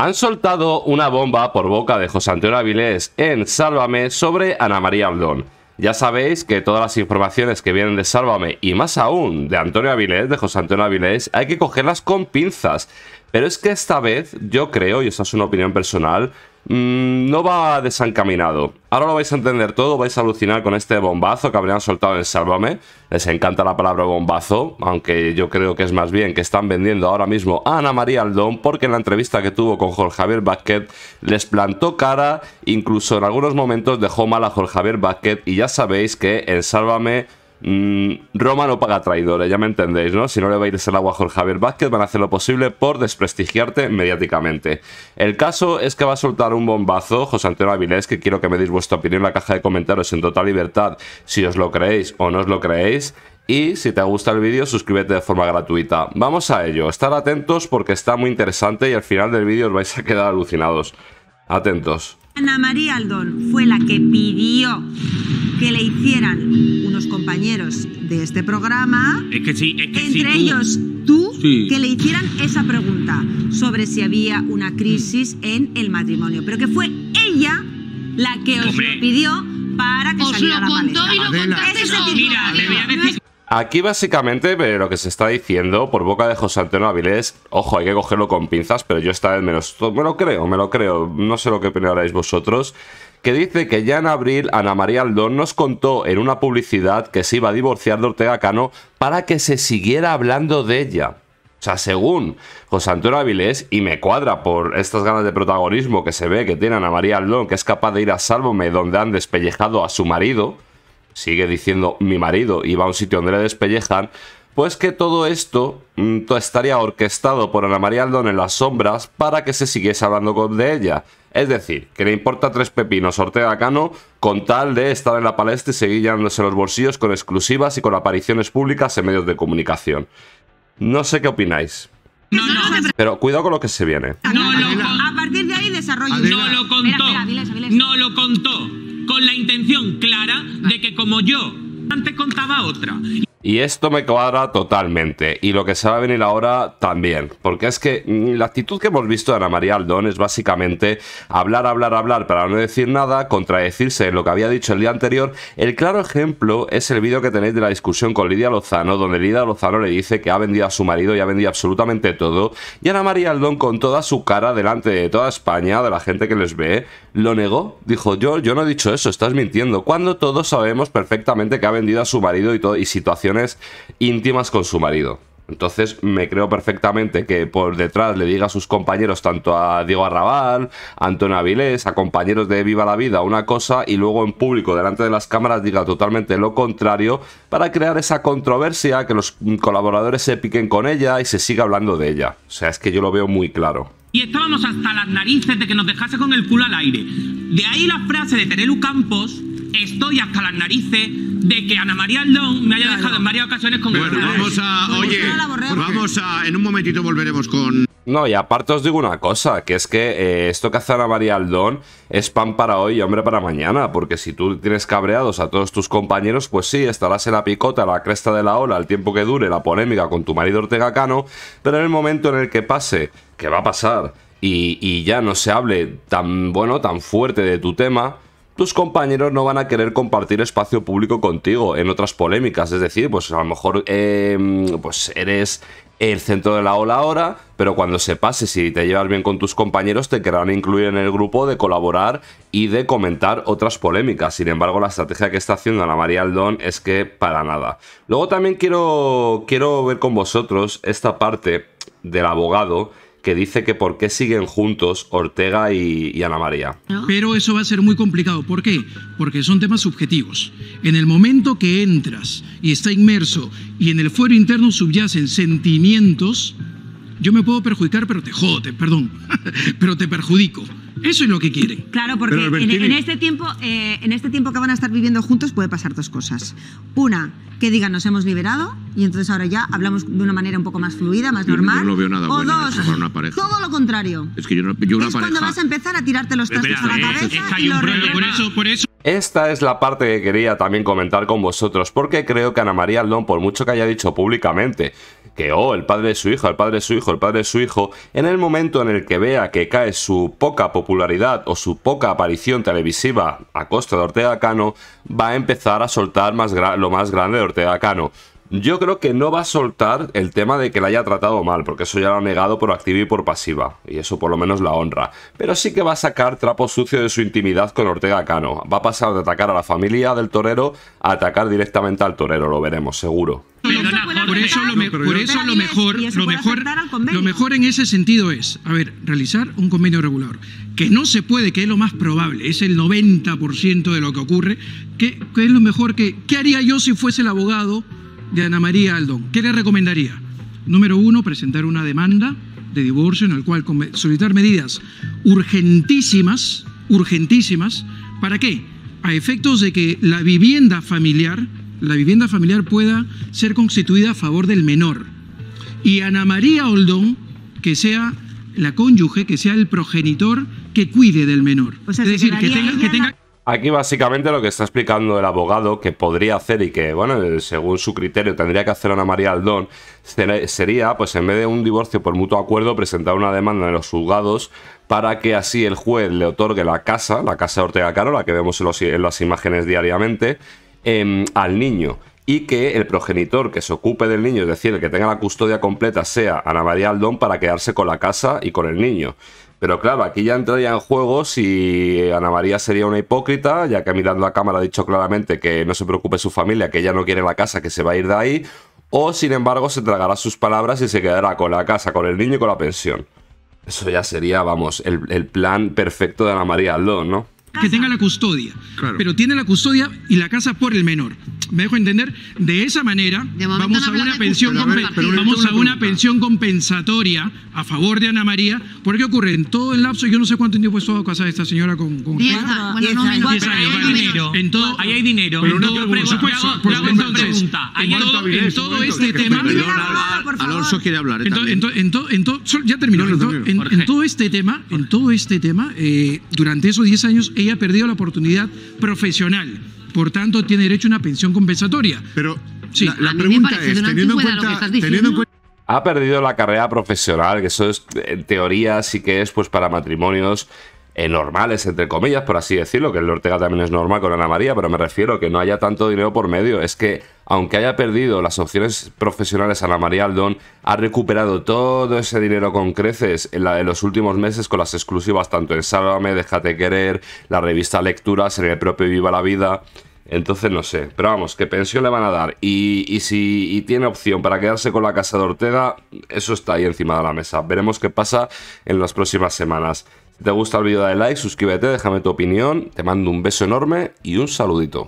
Han soltado una bomba por boca de José Antonio Avilés en Sálvame sobre Ana María Aldón. Ya sabéis que todas las informaciones que vienen de Sálvame y más aún de Antonio Avilés, de José Antonio Avilés, hay que cogerlas con pinzas. Pero es que esta vez, yo creo, y esta es una opinión personal, mm, no va desencaminado. Ahora lo vais a entender todo, vais a alucinar con este bombazo que habrían soltado en Sálvame. Les encanta la palabra bombazo, aunque yo creo que es más bien que están vendiendo ahora mismo a Ana María Aldón, porque en la entrevista que tuvo con Jorge Javier Vázquez les plantó cara, incluso en algunos momentos dejó mal a Jorge Javier Vázquez, y ya sabéis que en Sálvame Mm, Roma no paga traidores, ya me entendéis, ¿no? Si no le va a irse el agua a Jorge Javier Vázquez, van a hacer lo posible por desprestigiarte mediáticamente. El caso es que va a soltar un bombazo José Antonio Avilés, que quiero que me deis vuestra opinión en la caja de comentarios en total libertad, si os lo creéis o no os lo creéis. Y si te gusta el vídeo, suscríbete de forma gratuita. Vamos a ello, estar atentos porque está muy interesante y al final del vídeo os vais a quedar alucinados. Atentos. Ana María Aldón fue la que pidió que le hicieran unos compañeros de este programa, entre ellos tú, que le hicieran esa pregunta sobre si había una crisis en el matrimonio. Pero que fue ella la que os lo pidió para que saliera la Mira, Aquí básicamente eh, lo que se está diciendo por boca de José Antonio Avilés, ojo, hay que cogerlo con pinzas, pero yo esta vez menos, me lo creo, me lo creo, no sé lo que opinaréis vosotros, que dice que ya en abril Ana María Aldón nos contó en una publicidad que se iba a divorciar de Ortega Cano para que se siguiera hablando de ella. O sea, según José Antonio Avilés, y me cuadra por estas ganas de protagonismo que se ve que tiene Ana María Aldón, que es capaz de ir a Sálvome donde han despellejado a su marido, sigue diciendo mi marido y va a un sitio donde le despellejan, pues que todo esto mm, estaría orquestado por Ana María Aldón en las sombras para que se siguiese hablando con de ella. Es decir, que le importa tres pepinos Ortega Cano con tal de estar en la palestra y seguir llenándose los bolsillos con exclusivas y con apariciones públicas en medios de comunicación. No sé qué opináis. Pero cuidado con lo que se viene. No, a partir de ahí desarrollo. No lo contó. No lo contó con la intención clara de que como yo antes contaba otra y esto me cuadra totalmente. Y lo que se va a venir ahora también. Porque es que mm, la actitud que hemos visto de Ana María Aldón es básicamente hablar, hablar, hablar para no decir nada, contradecirse en lo que había dicho el día anterior. El claro ejemplo es el vídeo que tenéis de la discusión con Lidia Lozano, donde Lidia Lozano le dice que ha vendido a su marido y ha vendido absolutamente todo. Y Ana María Aldón, con toda su cara delante de toda España, de la gente que les ve, lo negó. Dijo, yo, yo no he dicho eso, estás mintiendo. Cuando todos sabemos perfectamente que ha vendido a su marido y, y situaciones íntimas con su marido. Entonces me creo perfectamente que por detrás le diga a sus compañeros, tanto a Diego Arrabal, a Antonio Avilés, a compañeros de Viva la Vida, una cosa y luego en público, delante de las cámaras, diga totalmente lo contrario para crear esa controversia, que los colaboradores se piquen con ella y se siga hablando de ella. O sea, es que yo lo veo muy claro. Y estábamos hasta las narices de que nos dejase con el culo al aire. De ahí la frase de Terelu Campos, estoy hasta las narices de que Ana María Aldón me haya dejado en varias ocasiones con Bueno, vamos a. Oye, vamos a. En un momentito volveremos con. No, y aparte os digo una cosa, que es que eh, esto que hace Ana María Aldón es pan para hoy y hombre para mañana, porque si tú tienes cabreados a todos tus compañeros, pues sí, estarás en la picota, la cresta de la ola, el tiempo que dure la polémica con tu marido Ortega Cano, pero en el momento en el que pase, que va a pasar, y, y ya no se hable tan bueno, tan fuerte de tu tema, tus compañeros no van a querer compartir espacio público contigo en otras polémicas. Es decir, pues a lo mejor em, pues eres el centro de la ola ahora, pero cuando se pase, si te llevas bien con tus compañeros, te querrán incluir en el grupo de colaborar y de comentar otras polémicas. Sin embargo, la estrategia que está haciendo Ana María Aldón es que para nada. Luego también quiero, quiero ver con vosotros esta parte del abogado que dice que por qué siguen juntos Ortega y, Ana María. Ah. Pero eso va a ser muy complicado. ¿Por qué? Porque son temas subjetivos. En el momento que entras y está inmerso y en el fuero interno subyacen sentimientos, yo me puedo perjudicar, pero te jodo, perdón, pero te perjudico. Eso es lo que quiere. Claro, porque en, este tiempo, eh, en este tiempo que van a estar viviendo juntos puede pasar dos cosas. Una, que digan nos hemos liberado y entonces ahora ya hablamos de una manera un poco más fluida, más normal. Yo no veo nada o dos, una pareja. todo lo contrario. Es que yo, no, yo una es cuando vas a empezar a tirarte los trastos a la cabeza. Eh, eso, por eso. Esta es la parte que quería también comentar con vosotros, porque creo que Ana María Aldón, por mucho que haya dicho públicamente que, oh, el padre de su hijo, el padre de su hijo, el padre de su hijo, en el momento en el que vea que cae su poca popularidad o su poca aparición televisiva a costa de Ortega Cano, va a empezar a soltar lo más grande de Ortega Cano. Yo creo que no va a soltar el tema de que la haya tratado mal, porque eso ya lo ha negado por activa y por pasiva, y eso por lo menos la honra. Pero sí que va a sacar trapo sucio de su intimidad con Ortega Cano. Va a pasar de atacar a la familia del torero a atacar directamente al torero, lo veremos, seguro. Por eso, lo, mejor, lo mejor, lo mejor en ese sentido es, a ver, realizar un convenio regular, que no se puede, que es lo más probable, es el 90% de lo que ocurre, que, que es lo mejor que, ¿qué haría yo si fuese el abogado? de Ana María Aldón. ¿Qué le recomendaría? Número uno, presentar una demanda de divorcio en el cual solicitar medidas urgentísimas, urgentísimas, ¿para qué? A efectos de que la vivienda familiar, la vivienda familiar pueda ser constituida a favor del menor. Y Ana María Oldón, que sea la cónyuge, que sea el progenitor que cuide del menor. es decir, que tenga... Que tenga... Aquí básicamente lo que está explicando el abogado que podría hacer y que, bueno, eh, según su criterio tendría que hacer Ana María Aldón, sería, pues en vez de un divorcio por mutuo acuerdo, presentar una demanda en los juzgados para que así el juez le otorgue la casa, la casa de Ortega Caro, la que vemos en, las imágenes diariamente, em, al niño. Y que el progenitor que se ocupe del niño, es decir, el que tenga la custodia completa, sea Ana María Aldón para quedarse con la casa y con el niño. Pero claro, aquí ya entraría en juego si Ana María sería una hipócrita, ya que mirando a cámara ha dicho claramente que no se preocupe su familia, que ella no quiere la casa, que se va a ir de ahí, o sin embargo se tragará sus palabras y se quedará con la casa, con el niño y con la pensión. Eso ya sería, vamos, el, plan perfecto de Ana María Aldó, ¿no? Que tenga la custodia, pero tiene la custodia y la casa por el menor me dejo entender, de esa manera vamos a una pensión vamos a una pensión compensatoria a favor de Ana María, porque ocurre en todo el lapso, yo no sé cuánto tiempo estuvo casada esta señora con, no, ahí hay dinero. En todo, ahí hay dinero. en todo, en todo este tema este este Alonso quiere hablar. ya terminó. en, todo este tema, en todo este tema, eh, durante esos 10 años ella ha perdido la oportunidad profesional por tanto tiene derecho a una pensión compensatoria. Pero sí. la, pregunta es, teniendo en, cuenta, Ha perdido la carrera profesional, que eso es, en teoría sí que es pues para matrimonios eh, normales, entre comillas, por así decirlo, que el Ortega también es normal con Ana María, pero me refiero que no haya tanto dinero por medio. Es que, aunque haya perdido las opciones profesionales, Ana María Aldón ha recuperado todo ese dinero con creces en, los últimos meses con las exclusivas, tanto en Sálvame, Déjate Querer, la revista Lecturas, en el propio Viva la Vida. Entonces no sé, pero vamos, qué pensión le van a dar. Y, si tiene opción para quedarse con la casa de Ortega, eso está ahí encima de la mesa. Veremos qué pasa en las próximas semanas te gusta el vídeo, dale like, suscríbete, déjame tu opinión, te mando un beso enorme y un saludito.